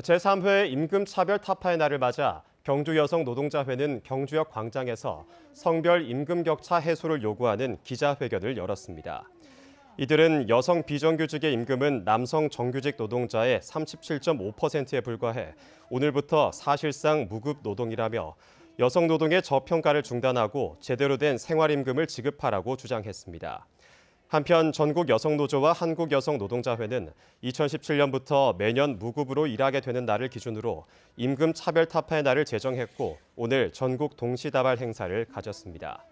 제3회 임금차별 타파의 날을 맞아 경주여성노동자회는 경주역 광장에서 성별 임금격차 해소를 요구하는 기자회견을 열었습니다. 이들은 여성 비정규직의 임금은 남성 정규직 노동자의 37.5%에 불과해 오늘부터 사실상 무급 노동이라며 여성 노동의 저평가를 중단하고 제대로 된 생활임금을 지급하라고 주장했습니다. 한편 전국 여성노조와 한국여성노동자회는 2017년부터 매년 무급으로 일하게 되는 날을 기준으로 임금 차별 타파의 날을 제정했고 오늘 전국 동시다발 행사를 가졌습니다.